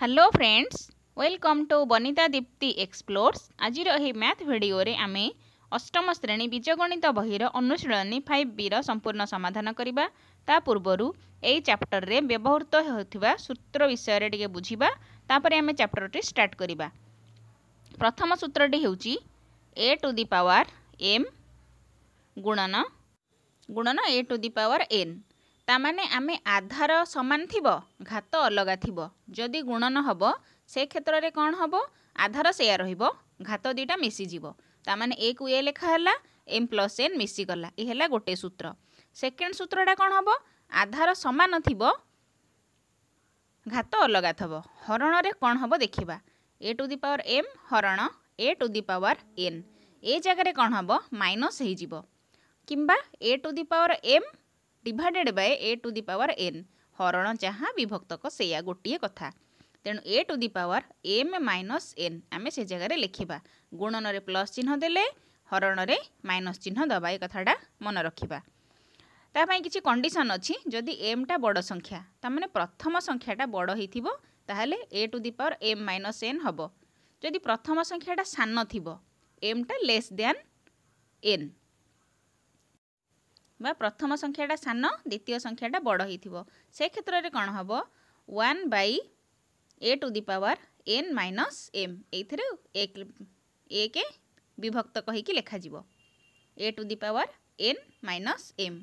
hello friends welcome to Banita Dipti explorers ଆଜିର ଏହି math ଭିଡ଼ିଓରେ ଆମେ ଅଷ୍ଟମ ଶ୍ରେଣୀ ବୀଜଗଣିତ ବହିର ଅନୁଶୀଳନୀ ଫାଇଭ୍ ବିର ସମ୍ପୂର୍ଣ୍ଣ ସମାଧାନ କରିବା ତା ପୂର୍ବରୁ ଏହି ଚାପ୍ଟରରେ ବ୍ୟବହୃତ ହେଉଥିବା ସୂତ୍ର ବିଷୟରେ ଟିକେ ବୁଝିବା ତାପରେ ଆମେ ଚାପ୍ଟରଟି ଷ୍ଟାର୍ଟ କରିବା ପ୍ରଥମ ସୂତ୍ରଟି ହେଉଛି a to the power m ଗୁଣନ ଗୁଣନ ଏ ଟୁ ଦି ପାୱାର୍ ଏନ୍ ତାମାନେ ଆମେ ଆଧାର ସମାନ ଥିବ ଘାତ ଅଲଗା ଥିବ ଯଦି ଗୁଣନ ହେବ ସେ କ୍ଷେତ୍ରରେ କ'ଣ ହେବ ଆଧାର ସେଇଆ ରହିବ ଘାତ ଦୁଇଟା ମିଶିଯିବ ତାମାନେ ଏକୁ ଏ ଲେଖା ହେଲା ଏମ୍ ପ୍ଲସ୍ ଏନ୍ ମିଶିଗଲା ଏ ହେଲା ଗୋଟେ ସୂତ୍ର ସେକେଣ୍ଡ ସୂତ୍ରଟା କ'ଣ ହେବ ଆଧାର ସମାନ ଥିବ ଘାତ ଅଲଗା ଥିବ ହରଣରେ କ'ଣ ହେବ ଦେଖିବା a to the power m ହରଣ a to the power n a ଜାଗାରେ କ'ଣ ହେବ ମାଇନସ୍ ହେଇଯିବ କିମ୍ବା a to the power m divided by a to the power n ହରଣ ଯାହା ବିଭକ୍ତକ ସେଇଆ ଗୋଟିଏ କଥା ତେଣୁ a to the power M minus n ଆମେ ସେ ଜାଗାରେ ଲେଖିବା ଗୁଣନରେ ପ୍ଲସ୍ ଚିହ୍ନ ଦେଲେ ହରଣରେ ମାଇନସ୍ ଚିହ୍ନ ଦେବା ଏ କଥାଟା ମନେ ରଖିବା ତା ପାଇଁ କିଛି କଣ୍ଡିସନ୍ ଅଛି ଯଦି ଏମ୍ଟା ବଡ଼ ସଂଖ୍ୟା ତାମାନେ ପ୍ରଥମ ସଂଖ୍ୟାଟା ବଡ଼ ହେଇଥିବ ତାହେଲେ a to the power M minus n ହେବ ଯଦି ପ୍ରଥମ ସଂଖ୍ୟାଟା ସାନ ଥିବ ଏମ୍ଟା ଲେସ୍ ଦ୍ୟାନ୍ ଏନ୍ ବା ପ୍ରଥମ ସଂଖ୍ୟାଟା ସାନ ଦ୍ୱିତୀୟ ସଂଖ୍ୟାଟା ବଡ଼ ହୋଇଥିବ ସେ କ୍ଷେତ୍ରରେ କ'ଣ ହେବ one by a to the power n minus m ଏଇଥିରେ ଏକ ଏକ ବିଭକ୍ତ କହିକି ଲେଖାଯିବ a to the power n minus m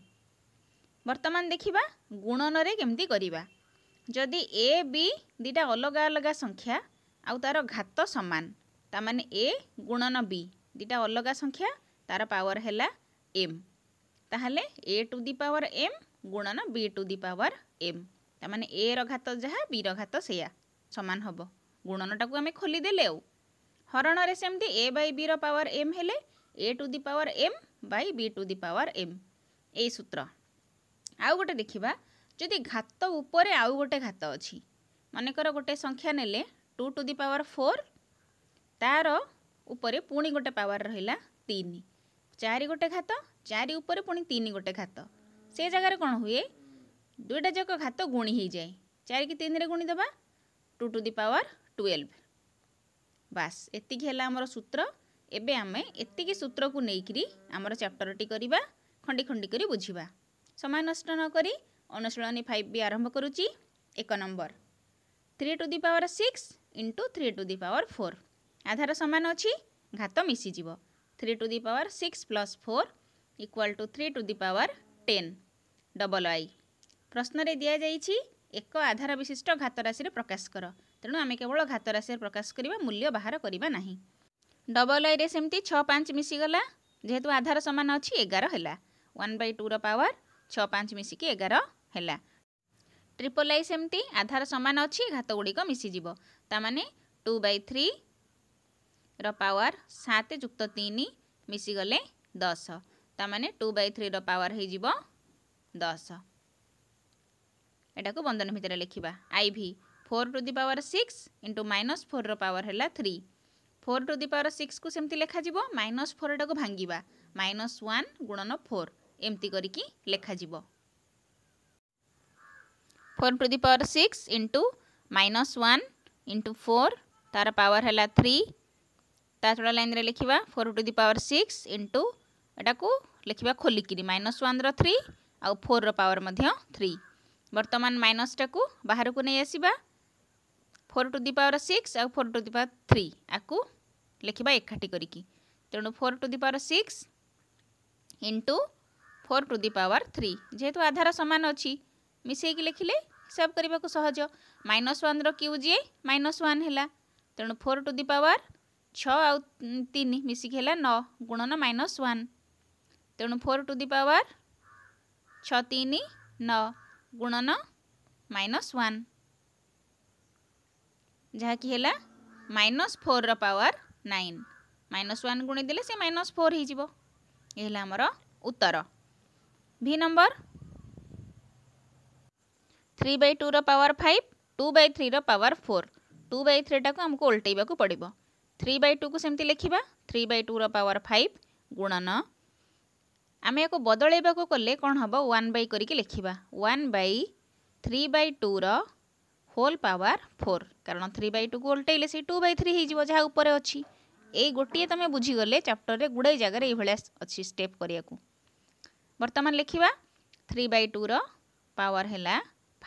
ବର୍ତ୍ତମାନ ଦେଖିବା ଗୁଣନରେ କେମିତି କରିବା ଯଦି ଏ ବି ଦୁଇଟା ଅଲଗା ଅଲଗା ସଂଖ୍ୟା ଆଉ ତା'ର ଘାତ ସମାନ ତା'ମାନେ ଏ ଗୁଣନ ବି ଦୁଇଟା ଅଲଗା ସଂଖ୍ୟା ତା'ର ପାୱାର ହେଲା ଏମ୍ তাহলে a to the power m গুণন b to the power m তার মানে এ র ঘাত যা বি র ঘাত সেয়া সমান হব গুণনটাকে আমি খোলিদেলে আও হরণরে সেমতি এ বাই বি র পাওয়ার এম হলে a to the power m by b to the power m এই সূত্র আউ গোটে দেখিবা যদি ঘাত উপরে আউ গোটে ঘাত অছি মনেকর গোটে সংখ্যা নেলে two to the power four তার উপরে পুଣି গোটে পাওয়ার রহিলা তিন চারি গোটে ঘাত ଚାରି ଉପରେ ପୁଣି ତିନି ଗୋଟେ ଘାତ ସେ ଜାଗାରେ କ'ଣ ହୁଏ ଦୁଇଟା ଯାକ ଘାତ ଗୁଣି ହୋଇଯାଏ ଚାରିକି ତିନିରେ ଗୁଣି ଦେବା two to the power twelve ବାସ୍ ଏତିକି ହେଲା ଆମର ସୂତ୍ର ଏବେ ଆମେ ଏତିକି ସୂତ୍ରକୁ ନେଇକିରି ଆମର ଚାପ୍ଟରଟି କରିବା ଖଣ୍ଡି ଖଣ୍ଡି କରି ବୁଝିବା ସମୟ ନଷ୍ଟ ନ କରି ଅନୁଶୀଳନୀ ଫାଇଭ୍ ବି ଆରମ୍ଭ କରୁଛି ଏକ number three to the power six into three to the power four ଆଧାର ସମାନ ଅଛି ଘାତ ମିଶିଯିବ three to the power six plus four equal to three to the power ten double I ପ୍ରଶ୍ନରେ ଦିଆଯାଇଛି ଏକ ଆଧାର ବିଶିଷ୍ଟ ଘାତ ରାଶିରେ ପ୍ରକାଶ କର ତେଣୁ ଆମେ କେବଳ ଘାତ ରାଶିରେ ପ୍ରକାଶ କରିବା ମୂଲ୍ୟ ବାହାର କରିବା ନାହିଁ ଡବଲ୍ ଆଇରେ ସେମିତି ଛଅ ପାଞ୍ଚ ମିଶିଗଲା ଯେହେତୁ ଆଧାର ସମାନ ଅଛି ଏଗାର ହେଲା ୱାନ୍ ବାଇ ଟୁର ପାୱାର୍ ଛଅ ପାଞ୍ଚ ମିଶିକି ଏଗାର ହେଲା ଟ୍ରିପଲ୍ ଆଇ ସେମିତି ଆଧାର ସମାନ ଅଛି ଘାତ ଗୁଡ଼ିକ ମିଶିଯିବ ତା ମାନେ ଟୁ ବାଇ ଥ୍ରୀର ପାୱାର୍ ସାତ ଯୁକ୍ତ ତିନି ମିଶିଗଲେ ଦଶ ତାମାନେ ଟୁ ବାଇ ଥ୍ରୀର ପାୱାର ହେଇଯିବ ଦଶ ଏଟାକୁ ବନ୍ଦନ ଭିତରେ ଲେଖିବା I V four to the power six into minus ଫୋର୍ର ପାୱାର ହେଲା three four to the power ସିକ୍ସକୁ ସେମିତି ଲେଖାଯିବ ମାଇନସ୍ ଫୋର୍ଟାକୁ ଭାଙ୍ଗିବା ମାଇନସ୍ ୱାନ୍ ଗୁଣନ ଫୋର୍ ଏମିତି କରିକି ଲେଖାଯିବ four to the power six into minus one into four ତା'ର ପାୱାର ହେଲା ଥ୍ରୀ ତା ଛଡ଼ା ଲାଇନ୍ରେ ଲେଖିବା four to the power six into এটাକୁ লিখিবা ખોলিকিരി -1 ৰ 3 আৰু 4 ৰ পাৱাৰৰ মధ్య 3 বৰ্তমান মাইনাস টাକୁ বাহিৰକୁ নে আহিবা 4 টু দি পাৱাৰ 6 আৰু 4 টু দি পাৱাৰ 3 আকু লিখিবা এক্কাটি কৰি কি তেনু 4 to the power 6 into 4 to the power 3 যেতু আধাৰ समान আছে মিছিকে লিখিলে সব কৰিবাকৈ সহজ -1 ৰ কিউ জি -1 হলা তেনু 4 টু দি পাৱাৰ 6 আৰু 3 মিছি খেলা 9 গুণন -1 ତେଣୁ ଫୋର୍ ଟୁ ଦି ପାୱାର ଛଅ ତିନି ନଅ ଗୁଣନ ମାଇନସ୍ ୱାନ୍ ଯାହାକି ହେଲା ମାଇନସ୍ ଫୋର୍ର ପାୱାର ନାଇନ୍ ମାଇନସ୍ ୱାନ୍ ଗୁଣିଦେଲେ ସେ ମାଇନସ୍ ଫୋର୍ ହୋଇଯିବ ଏ ହେଲା ଆମର ଉତ୍ତର ଭି ନମ୍ବର থ্রি বাই টুর পাওয়ার ফাইভ টু বাই থ্রির পাওয়ার ফোর টু বাই থ্রিটাকে আমি ওল্টাইবাকে পড়ব থ্রি বাই টু কু সেমতি লেখা থ্রি বাই টুর পাওয়ার ফাইভ গুণন ଆମେ ୟାକୁ ବଦଳାଇବାକୁ କଲେ କ'ଣ ହେବ ୱାନ୍ ବାଇ କରିକି ଲେଖିବା one by three by two রোল পাওয়ার ফোর কারণ থ্রি বাই টু ওল্টাইলে সেই টু বাই থ্রি হয়ে যা উপরে অছি এই গোটিয়ে তুমি বুঝিগলে চাপ্টরের গুড়াই জায়গায় এইভাবে অছি স্টেপ করা বর্তমান লেখিবা থ্রি বাই টু রাওয়ার হল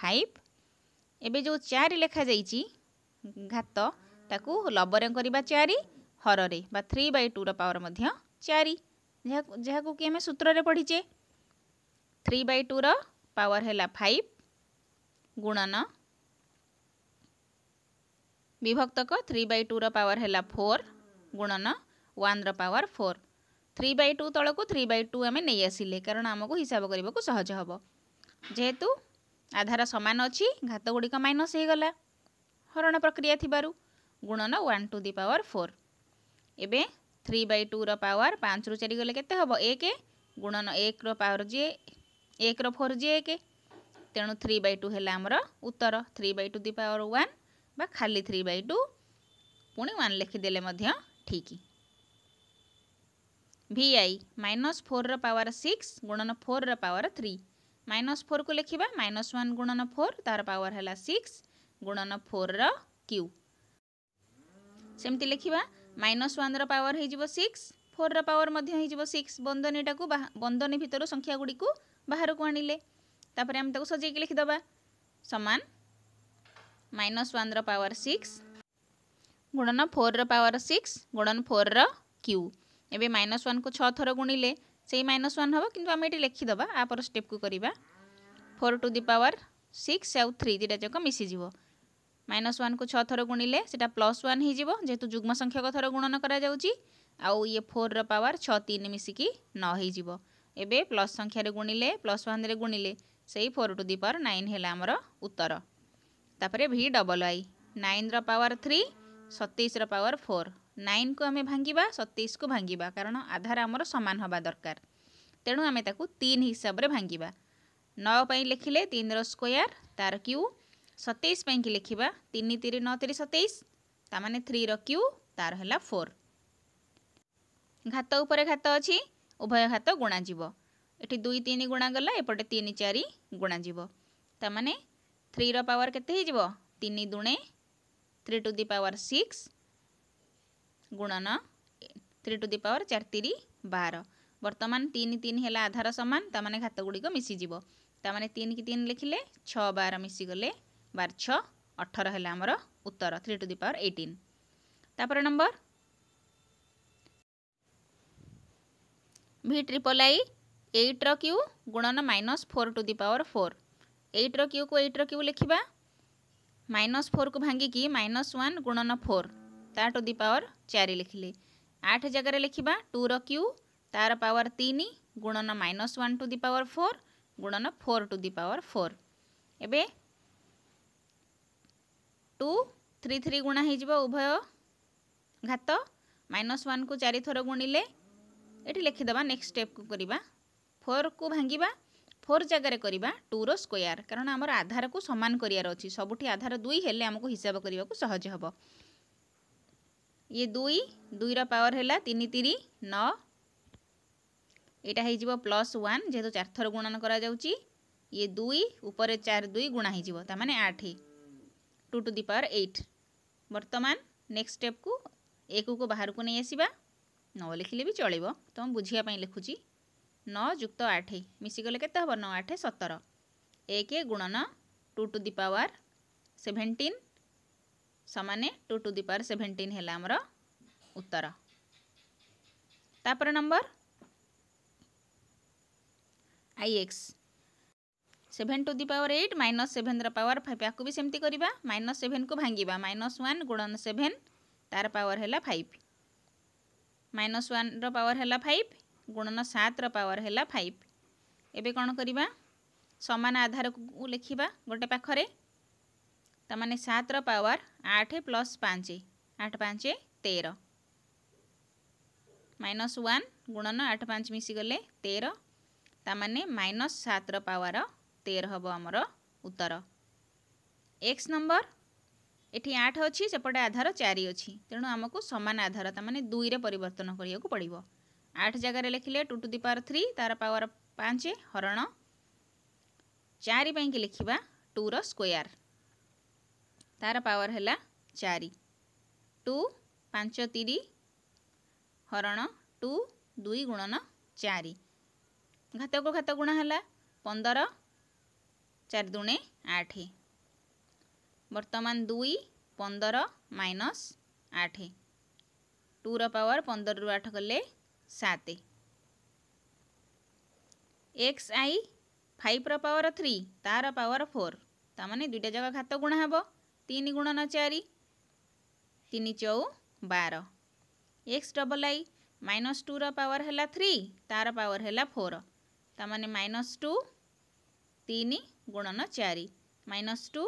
ফাইভ এবে যে চারি লেখা যাই ঘাত তাকে লবরে করা চারি হরের বা থ্রি বাই টু রাওয়ার মধ্যে চারি जहाँ को कि आम सूत्र पढ़ीचे थ्री बै टूर पावर है फाइव गुणन विभक्त थ्री बै टूर पावर है फोर गुणन one power four three by two तौक थ्री बै टू आम नहीं आसे कारण आम को हिसाब करने को सहज हे जेहेतु आधार सामान अच्छी घात गुड़िक माइनस हो गला हरण प्रक्रिया थी गुणन one to the power four एवं থ্রি বাই টুর পাওয়ার পাঁচরু চারি গেলে কেতে হব এক গুণন একর পাওয়ার যে একর ফোর যে এক তেণু থ্রি বাই টু হল আমার উত্তর three by two the power one বা খালি থ্রি বাই টু পুঁ ওয়ান লিখিদেলে ঠিক ভি আই মাইনস ফোর্র পাওয়ার সিক্স গুণন ফোর্র পাওয়ার থ্রি মাইনস ফোর্ক লিখবা মাইনস ওয়ান গুণন ফোর তার পাওয়ার হল সিক্স গুণন ফোর্র কিউ ସେମିତି ଲେଖିବା माइनस वन्र पावर हो सिक्स फोर रवर सिक्स बंदनीटा को बंदनी भितर संख्या गुड़ी बाहर को आने आम सजे लिखिद सामान माइनस वन रवर सिक्स गुणन फोर रवर सिक्स गुणन फोर र्यू एवं माइनस वन को छर गुणिले से ही माइनस वन हम कि आम ये लिखिद आप स्टेप को करवा four to the power six आउ थ्री दुटा जाक मिसीज মাইনস ওয়ানকু ছ থর গুণিলে সেটা প্লস ওয়ান হয়ে যেহেতু যুগ্ম সংখ্যক থর গুণন করা যাচ্ছে আউ ইয়ে ফোর পাওয়ার ছ তিন মিশিকি ন হয়ে যাব এবে প্লস সংখ্যার গুণিলে প্লস ওয়ানরে গুণিলে সেই four to the power nine হল আমার উত্তর তাপরে ভি ডবল আই নাইনর পাওয়ার থ্রি সতেইশর পাওয়ার ফোর নাইনকু আমি ভাঙ্গিবা সতেইশকু ভাঙ্গিবা কারণ আধার আমার সমান হওয়া দরকার তেণু আমি তাকে তিন হিসাবে ভাঙ্গিবা নয় লেখিলে তিনর স্কোয়ার তার কিউ ସତେଇଶ ପାଇଁକି ଲେଖିବା ତିନି ତିରି ନଅ ତିରି ସତେଇଶ ତା'ମାନେ ଥ୍ରୀର କ୍ୟୁ ତା'ର ହେଲା ଫୋର୍ ଘାତ ଉପରେ ଘାତ ଅଛି ଉଭୟ ଘାତ ଗୁଣାଯିବ ଏଠି ଦୁଇ ତିନି ଗୁଣାଗଲା ଏପଟେ ତିନି ଚାରି ଗୁଣାଯିବ ତା'ମାନେ ଥ୍ରୀର ପାୱାର କେତେ ହେଇଯିବ ତିନି ଦୁଣେ three to the power six ଗୁଣନ ଥ୍ରୀ ଟୁ ଦି ପାୱାର ଚାରି ତିରି ବାର ବର୍ତ୍ତମାନ ତିନି ତିନି ହେଲା ଆଧାର ସମାନ ତା'ମାନେ ଘାତ ଗୁଡ଼ିକ ମିଶିଯିବ ତା'ମାନେ ତିନିକି ତିନି ଲେଖିଲେ ଛଅ ବାର ମିଶିଗଲେ ବାର ଛଅ ଅଠର ହେଲା ଆମର ଉତ୍ତର three to the power eighteen ତାପରେ ନମ୍ବର ଭି ଟ୍ରିପଲ୍ ଆଇ ଏଇଟ୍ର କ୍ୟୁ ଗୁଣନ minus four to the power four ଏଇଟ୍ର କ୍ୟୁକୁ ଏଇଟ୍ର କ୍ୟୁ ଲେଖିବା ମାଇନସ୍ ଫୋର୍କୁ ଭାଙ୍ଗିକି ମାଇନସ୍ ୱାନ୍ ଗୁଣନ ଫୋର୍ ତା ଟୁ ଦି ପାୱାର ଚାରି ଲେଖିଲେ ଆଠ ଜାଗାରେ ଲେଖିବା ଟୁର କ୍ୟୁ ତାର ପାୱାର ତିନି ଗୁଣନ minus one to the power four ଗୁଣନ four to the power four ଏବେ ଟୁ থ্রি থ্রি গুণা হয়ে যাব উভয় ঘাত মাইনস ওয়ান কু চারিথর গুণিলে এটি লিখিদেবা নেক্সট স্টেপ কু করা ফোর কু ভাঙ্গা ফোর জায়গায় করা টুর স্কোয়ার কারণ আমার আধার কু সমান করার অছি সবুঠি আধার দুই হলে আমি হিসাব করা সহজ হব ইয়ে দুই দুইর পাওয়ার হল তিন তিরি ন এটা হয়ে যাব প্লস ওয়ান যেহেতু চারথর গুণন করা যাচ্ছে ইয়ে দুই উপরে চার দুই গুণা হয়ে যাব তার মানে আঠ two to the power eight बर्तमान नेक्स्ट स्टेप को एक को बाहर को नहीं आसवा न लिखिले भी चलो तो बुझापी लिखुची नौ युक्त आठ मिशिगले के हम नौ आठ सतर एक गुणन two to the power seventeen सामने two to the power seventeen है आमर उत्तर तापर number I X seven to the power eight minus seven रवर फाइव या सेमती करवा माइनस सेभेन को भांग माइनस व्वान गुणन सेभेन तार पावर है फाइव माइनस व्वान रवर है फाइव गुणन सतर पावर है फाइव एवं कौन करवा सामान आधार को लिखा गोटे पाखे तो मैंने सतर पावर आठ प्लस पाँच आठ पाँच तेर माइनस व्वान गुणन आठ पाँच मिसीगले तेर ता मैंने माइनस सतर पावर तेर हम आमर उत्तर एक्स नंबर ये आठ अच्छी सेपटे आधार चारि अच्छी तेणु आमको सामान आधार तमाने दुई रन करवाक पड़ो आठ जगार लिखले two to the power three तार पावर पाँच हरण चारिपाई लिखा टू रोयार तार पावर है चार टू पांच तीर हरण टू दुई गुणन चार घातक घात गुण है पंदर ଚାରି ଦୁଣେ ଆଠ ବର୍ତ୍ତମାନ ଦୁଇ ପନ୍ଦର ମାଇନସ୍ ଆଠ ଟୁର ପାୱାର ପନ୍ଦରରୁ ଆଠ କଲେ ସାତ ଏକ୍ସ ଆଇ ଫାଇଭ୍ର ପାୱାର ଥ୍ରୀ ତା'ର ପାୱାର ଫୋର୍ ତା'ମାନେ ଦୁଇଟା ଯାକ ଘାତ ଗୁଣା ହେବ ତିନି ଗୁଣନ ଚାରି ତିନି ଚଉ ବାର ଏକ୍ସ ଡବଲ୍ ଆଇ ମାଇନସ୍ ଟୁର ପାୱାର ହେଲା ଥ୍ରୀ ତା'ର ପାୱାର ହେଲା ଫୋର୍ ତା'ମାନେ ମାଇନସ୍ ଟୁ ତିନି ଗୁଣନ ଚାରି ମାଇନସ୍ ଟୁ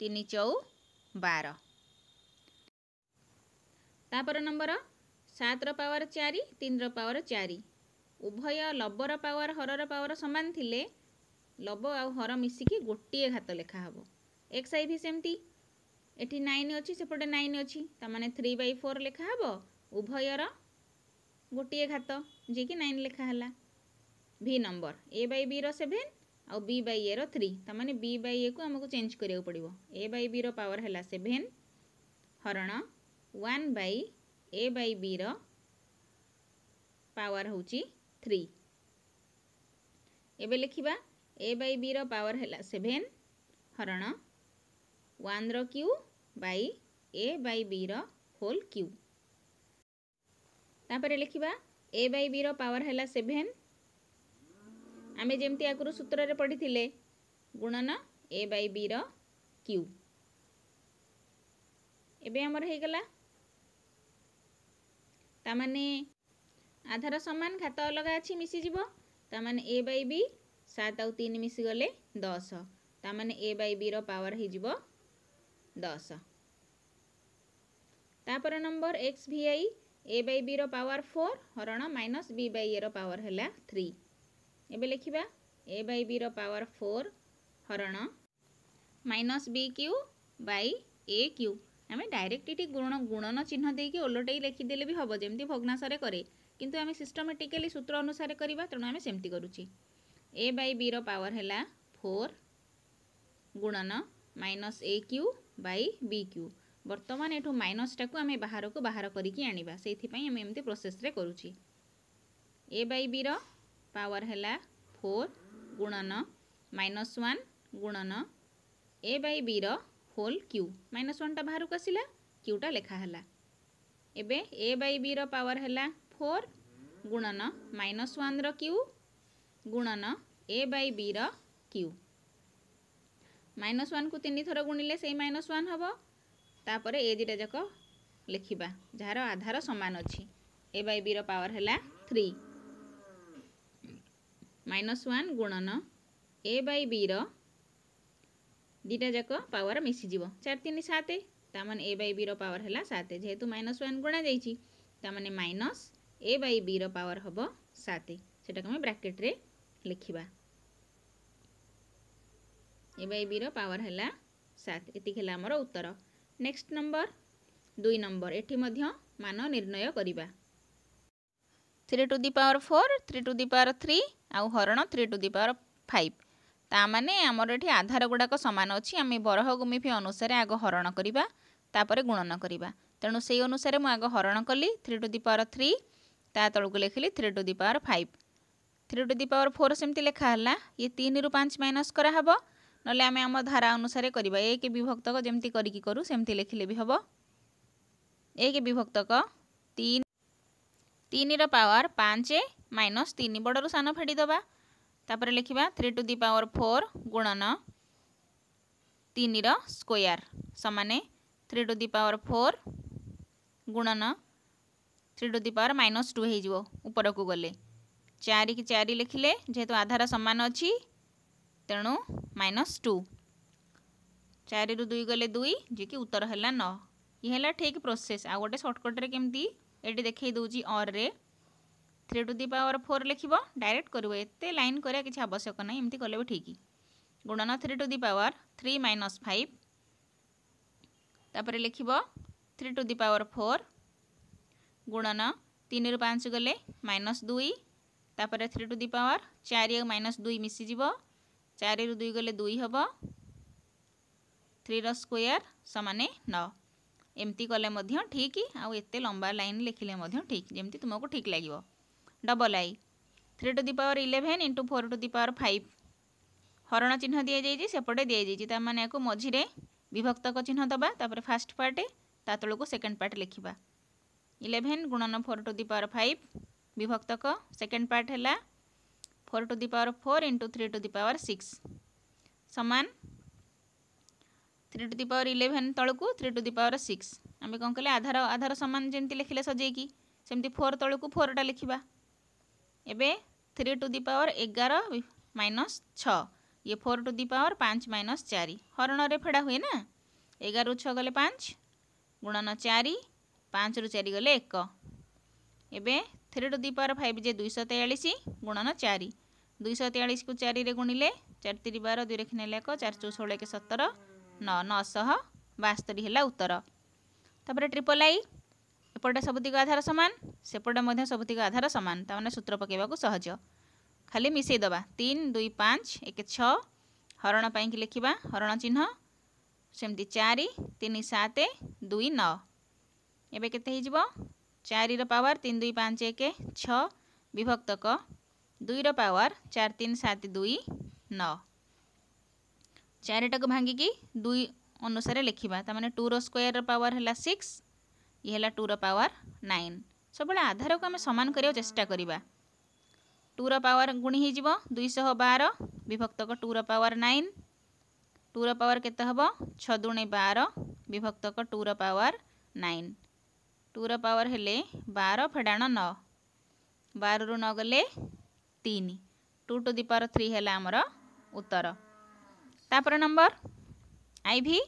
ତିନି ଚଉ ବାର ତାପର ନମ୍ବର ସାତର ପାୱାର ଚାରି ତିନିର ପାୱାର ଚାରି ଉଭୟ ଲବର ପାୱାର ହରର ପାୱାର ସମାନ ଥିଲେ ଲବ ଆଉ ହର ମିଶିକି ଗୋଟିଏ ଘାତ ଲେଖା ହେବ ଏକ୍ସ ଆଇ ଭି ସେମିତି ଏଠି ନାଇନ୍ ଅଛି ସେପଟେ ନାଇନ୍ ଅଛି ତାମାନେ ଥ୍ରୀ ବାଇ ଫୋର୍ ଲେଖା ହେବ ଉଭୟର ଗୋଟିଏ ଘାତ ଯିଏକି ନାଇନ୍ ଲେଖା ହେଲା ଭି ନମ୍ବର ଏ ବାଇ ବିର ସେଭେନ୍ आउ बी बै ए री ताने बी बै ए को आमको चेंज करा पड़ो ए बै बी पावर है सेभेन हरण one by A by B power हूँ थ्री एवं लिखा ए बै बी पावर है सेभेन हरण वन र्यू by A by B whole cube तापर लिखा ए बै बी पावर है सेभेन ଆମେ ଯେମିତି ଆଗରୁ ସୂତ୍ରରେ ପଢ଼ିଥିଲେ ଗୁଣନ ଏ ବାଇ ବିର କ୍ୟୁ ଏବେ ଆମର ହେଇଗଲା ତାମାନେ ଆଧାର ସମାନ ଖାତା ଅଲଗା ଅଛି ମିଶିଯିବ ତାମାନେ ଏ ବାଇ ବି ସାତ ଆଉ ତିନି ମିଶିଗଲେ ଦଶ ତାମାନେ ଏ ବାଇ ବିର ପାୱାର ହେଇଯିବ ଦଶ ତାପରେ number X V I A by ବିର ପାୱାର ଫୋର୍ ହରଣ ମାଇନସ୍ ବି ବାଇ ଏର ପାୱାର ହେଲା ଥ୍ରୀ ଏବେ ଲେଖିବା ଏ ବାଇ ବିର ପାୱାର ଫୋର୍ ହରଣ minus B cube by A cube ଆମେ ଡାଇରେକ୍ଟ ଏଠି ଗୁଣ ଗୁଣନ ଚିହ୍ନ ଦେଇକି ଓଲଟେଇ ଲେଖିଦେଲେ ବି ହେବ ଯେମିତି ଭଗ୍ନାଶରେ କରେ କିନ୍ତୁ ଆମେ ସିଷ୍ଟମେଟିକାଲି ସୂତ୍ର ଅନୁସାରେ କରିବା ତେଣୁ ଆମେ ସେମିତି କରୁଛି ଏ ବାଇ ବିର ପାୱାର ହେଲା ଫୋର୍ ଗୁଣନ minus A cube by B cube ବର୍ତ୍ତମାନ ଏଠୁ ମାଇନସ୍ଟାକୁ ଆମେ ବାହାରକୁ ବାହାର କରିକି ଆଣିବା ସେଇଥିପାଇଁ ଆମେ ଏମିତି ପ୍ରୋସେସ୍ରେ କରୁଛି ଏ ବାଇ ବିର पावर है फोर गुणन माइनस वन गुणन A by B whole cube minus वा बाहर को आसला क्यूटा लेखाला एवं ए बै बी रवर है फोर गुणन माइनस वन र्यू गुणन ए बै बी र्यू माइनस वन को तीन थर गुणिले से माइनस वन हम तापर ए दुटा जाक लिखा जार आधार सामान अच्छी ए बै बी रवर है थ्री माइनस वन गुणन ए बै बीर दुटा जाक पावर मिसीज चार तीन सात ताम ए बै बीर पावर है सात जेहेतु माइनस वन गुणा जाने माइनस ए बै बीर पावर हम सात से ब्राकेट्रे लिखा ए बै बीर पावर है सात ये आमर उत्तर नेक्स्ट नंबर दुई नंबर ये मान निर्णय करवा three to the power four three to the power three ଆଉ ହରଣ three to the power five ତା ମାନେ ଆମର ଏଠି ଆଧାର ଗୁଡ଼ାକ ସମାନ ଅଛି ଆମେ ବରହଗୁମିଫି ଅନୁସାରେ ଆଗ ହରଣ କରିବା ତାପରେ ଗୁଣନ କରିବା ତେଣୁ ସେହି ଅନୁସାରେ ମୁଁ ଆଗ ହରଣ କଲି three to the power three ତା ତଳକୁ ଲେଖିଲି three to the power five three to the power four ସେମିତି ଲେଖା ହେଲା ଇଏ ତିନିରୁ ପାଞ୍ଚ ମାଇନସ୍ କରାହେବ ନହେଲେ ଆମେ ଆମ ଧାରା ଅନୁସାରେ କରିବା ଏକ ବିଭକ୍ତକ ଯେମିତି କରିକି କରୁ ସେମିତି ଲେଖିଲେ ବି ହେବ ଏକ ବିଭକ୍ତକ ତିନି তিনির পাওয়ার পাঁচ মাইনস তিন বড়র সান ফেটিদেবা তাপরে লিখবা three to the power four গুণন তিনির স্কোয়ার সমানে three to the power four গুণন three to the power minus two হয়ে যাব উপরকু গলে চারি কি চারি লিখলে যেহেতু আধার সমান অছি তেণু মাইনস টু চারি দুই গলে দুই যে কি উত্তর হল ন ইয়ে হল ঠিক প্রোসেস আউ গোটে সর্টকটরে কেমতি এটি দেখাই দেছি অর্রে three to the power four লিখব ডাইরেক্ট করব এতে লাইন করা কিছু আবশ্যক না এমতি কলে বি ঠিক গুণন three to the power three minus five তাপরে লিখব three to the power four গুণন তিন রু পাঁচ গলে মাইনস দুই তাপরে থ্রি টু দি পাওয়ার চারি মাইনস দুই মিশিযোগ চারি দুই গলে দুই হব থ্রির স্কোয়ার সমানে নয় एमती कले ठीक आत लंबा लाइन लिखिले ठीक जमी तुमको ठीक लगे double I three to the power eleven into four to the power five हरण चिन्ह दि जाइए सेपटे दि जाइए मैंने या मझे विभक्त चिन्ह दबापर फास्ट पार्ट ता तौक सेकेंड पार्ट लिखा इलेवेन गुणन four to the power five विभक्त सेकेंड पार्ट है four to the power four into three to the power six सामान three to the power eleven तौक three to the power six आम कौन कले आधार आधार सामान जमी लिखले सजेक सेमती फोर तौक फोरटा लिखा एवं थ्री टू दि पावर एगार माइनस छ ये फोर टू दि पावर पाँच माइनस चार हरण से फेड़ा हुए ना एगार छ गले पाँच गुणन चार पाँच रु चार गले एक एवं three to the power five जे दुई तेयास गुणन चार दुई तेयास को चारि गुणिले चार तीन बार दुरेखी रखने एक चार चौ षोल एक सतर ନଅ ନଅଶହ ବାସ୍ତରି ହେଲା ଉତ୍ତର ତାପରେ ଟ୍ରିପଲ୍ ଆଇ ଏପଟେ ସବୁତିକ ଆଧାର ସମାନ ସେପଟେ ମଧ୍ୟ ସବୁତିକ ଆଧାର ସମାନ ତାମାନେ ସୂତ୍ର ପକାଇବାକୁ ସହଜ ଖାଲି ମିଶାଇ ଦେବା ତିନି ଦୁଇ ପାଞ୍ଚ ଏକ ଛଅ ହରଣ ପାଇଁକି ଲେଖିବା ହରଣ ଚିହ୍ନ ସେମିତି ଚାରି ତିନି ସାତ ଦୁଇ ନଅ ଏବେ କେତେ ହେଇଯିବ ଚାରିର ପାୱାର ତିନି ଦୁଇ ପାଞ୍ଚ ଏକ ଛଅ ବିଭକ୍ତକ ଦୁଇର ପାୱାର ଚାରି ତିନି ସାତ ଦୁଇ ନଅ ଚାରିଟାକୁ ଭାଙ୍ଗିକି ଦୁଇ ଅନୁସାରେ ଲେଖିବା ତା'ମାନେ ଟୁର ସ୍କୋୟାର୍ର ପାୱାର ହେଲା ସିକ୍ସ ଇଏ ହେଲା ଟୁର ପାୱାର ନାଇନ୍ ସବୁବେଳେ ଆଧାରକୁ ଆମେ ସମାନ କରିବାକୁ ଚେଷ୍ଟା କରିବା ଟୁର ପାୱାର ଗୁଣି ହୋଇଯିବ ଦୁଇଶହ ବାର ବିଭକ୍ତକ ଟୁର ପାୱାର ନାଇନ୍ ଟୁର ପାୱାର କେତେ ହେବ ଛଦୁଣେ ବାର ବିଭକ୍ତକ ଟୁର ପାୱାର ନାଇନ୍ ଟୁର ପାୱାର ହେଲେ ବାର ଫେଡ଼ାଣ ନଅ ବାରରୁ ନ ଗଲେ ତିନି two to the power three ହେଲା ଆମର ଉତ୍ତର तापर number I V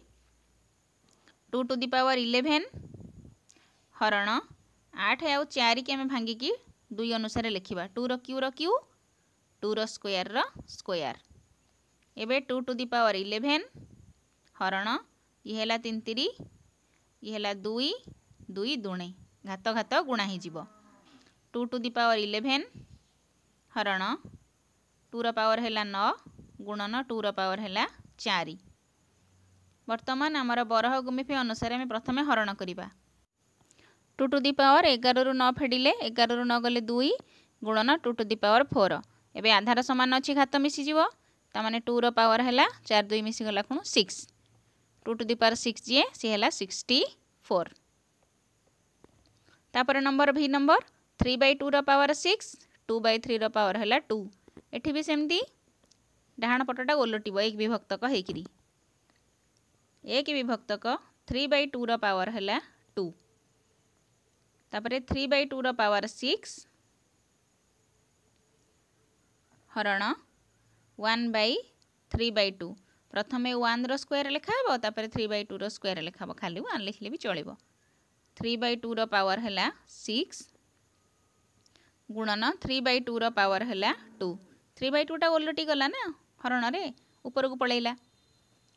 two to the power eleven हरण आठ आ चार की आम भांगिकी दुई अनुसार लिखा टूर क्यूर क्यू टूर र स्क्यर एवं two to the power eleven हरण ये तीन तीरी ये है दुई दुई दुणे घात घात गुणा हो two to the power eleven हरण टूर पावर है नौ ଗୁଣନ ଟୁର ପାୱାର ହେଲା ଚାରି ବର୍ତ୍ତମାନ ଆମର ବରହ ଗୁମିଫି ଅନୁସାରେ ଆମେ ପ୍ରଥମେ ହରଣ କରିବା ଟୁ ଟୁ ଦି ପାୱାର ଏଗାରରୁ ନ ଫେଡ଼ିଲେ ଏଗାରରୁ ନ ଗଲେ ଦୁଇ ଗୁଣନ two to the power four ଏବେ ଆଧାର ସମାନ ଅଛି ଘାତ ମିଶିଯିବ ତାମାନେ ଟୁର ପାୱାର ହେଲା ଚାରି ଦୁଇ ମିଶିଗଲା କ'ଣ six two to the power six ଯିଏ ସିଏ ହେଲା ସିକ୍ସଟି ଫୋର ତାପରେ number V number three by ଟୁର ପାୱାର ସିକ୍ସ ଟୁ ବାଇ ଥ୍ରୀର ପାୱାର ହେଲା ଟୁ ଏଠି ବି ସେମିତି ଡାହାଣ ପଟଟା ଓଲଟିବ ଏକ ବିଭକ୍ତକ ହେଇକିରି ଏକ ବିଭକ୍ତକ থ্রি বাই টু রাওয়ার হল টু তাপরে three by two power six হরণ one by three by two প্রথমে ওয়ান রোয়ার লেখা হব তাপরে থ্রি বাই টু রোয়ার লেখা হব খালি ওয়ান লিখলে বি চলব থ্রি বাই টু রাওয়ার হল সিক্স গুণন থ্রি বাই টু রাওয়ার হল টু থ্রি বাই টুটা ওলটি গলা না ହରଣରେ ଉପରକୁ ପଳେଇଲା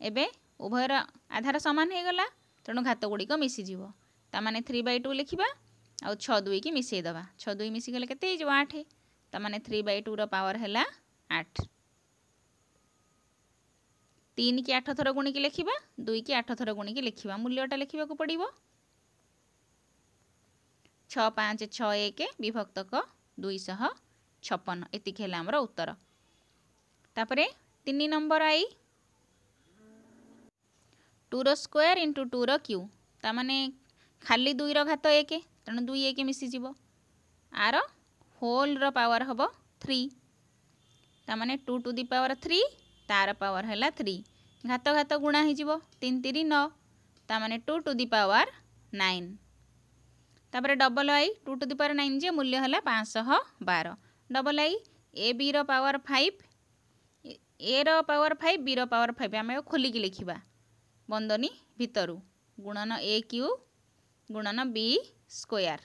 ଏବେ ଉଭୟର ଆଧାର ସମାନ ହେଇଗଲା ତେଣୁ ଘାତ ଗୁଡ଼ିକ ମିଶିଯିବ ତାମାନେ ଥ୍ରୀ ବାଇ ଟୁ ଲେଖିବା ଆଉ ଛଅ ଦୁଇକି ଦେବା ଛଅ ଦୁଇ ମିଶିଗଲେ କେତେ ହେଇଯିବ ଆଠ ତାମାନେ ଥ୍ରୀ ବାଇ ଟୁର ପାୱାର ହେଲା ଆଠ ତିନି କି ଆଠ ଥର ଗୁଣିକି ଲେଖିବା ଦୁଇ କି ଆଠ ଥର ଗୁଣିକି ଲେଖିବା ମୂଲ୍ୟଟା ଲେଖିବାକୁ ପଡ଼ିବ ଛଅ ପାଞ୍ଚ ଛଅ ଏକ ବିଭକ୍ତକ ଦୁଇଶହ ଛପନ ଏତିକି ହେଲା ଆମର ଉତ୍ତର ତାପରେ ତିନି ନମ୍ବର ଆଇ ଟୁର ସ୍କୋୟାର ଇଣ୍ଟୁ ଟୁର କ୍ୟୁ ତାମାନେ ଖାଲି ଦୁଇର ଘାତ ଏକ ତେଣୁ ଦୁଇ ଏକ ମିଶିଯିବ ଆର ହୋଲ୍ର ପାୱାର ହେବ ଥ୍ରୀ ତାମାନେ two to the power three ତାର ପାୱାର ହେଲା ଥ୍ରୀ ଘାତ ଘାତ ଗୁଣା ହୋଇଯିବ ତିନି ତିରି ନଅ ତାମାନେ two to the power nine ତାପରେ double I two to the power nine ଯେ ମୂଲ୍ୟ ହେଲା ପାଞ୍ଚଶହ ବାର ଡବଲ ଆଇ ଏ ବିର ପାୱାର ଫାଇଭ୍ ଏର ପାୱାର ଫାଇଭ ବିର ପାୱାର ଫାଇଭ ଆମେ ଖୋଲିକି ଲେଖିବା ବନ୍ଦନୀ ଭିତରୁ ଗୁଣନ ଏ କ୍ୟୁ ଗୁଣନ ବି ସ୍କୋୟାର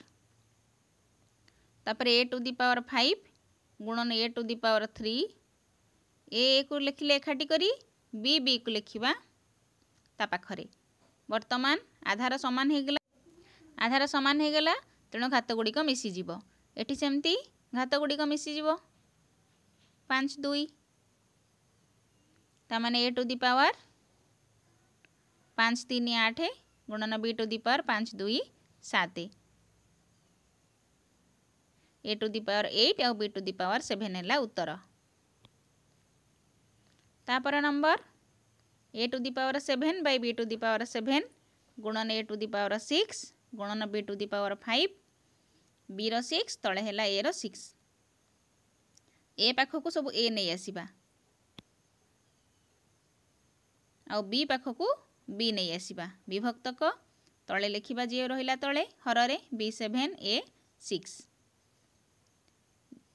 ତାପରେ A to the power five ଗୁଣନ ଏ ଟୁ ଦି ପାୱାର ଥ୍ରୀ ଏକୁ ଲେଖିଲେ ଏକାଠି କରି ବି ବିକୁ ଲେଖିବା ତା ପାଖରେ ବର୍ତ୍ତମାନ ଆଧାର ସମାନ ହୋଇଗଲା ଆଧାର ସମାନ ହୋଇଗଲା ତେଣୁ ଘାତ ଗୁଡ଼ିକ ମିଶିଯିବ ଏଠି ସେମିତି ଘାତ ଗୁଡ଼ିକ ମିଶିଯିବ ପାଞ୍ଚ ଦୁଇ তার মানে এ টু দি পাওয়ার পাঁচ তিন আঠ গুণন বি টু দি পাওয়ার পাঁচ দুই সাত A to the power eight आउ B to the power seven है उत्तर तापर number A to the power seven by B to the power seven गुणन A to the power six गुणन B to the power five B रिक्स तले है ए रिक्स ए पाखक सब ए नहीं आसवा ଆଉ ବି ପାଖକୁ ବି ନେଇ ଆସିବା ବିଭକ୍ତକ ତଳେ ଲେଖିବା ଯିଏ ରହିଲା ତଳେ ହରରେ ବି ସେଭେନ୍ ଏ ସିକ୍ସ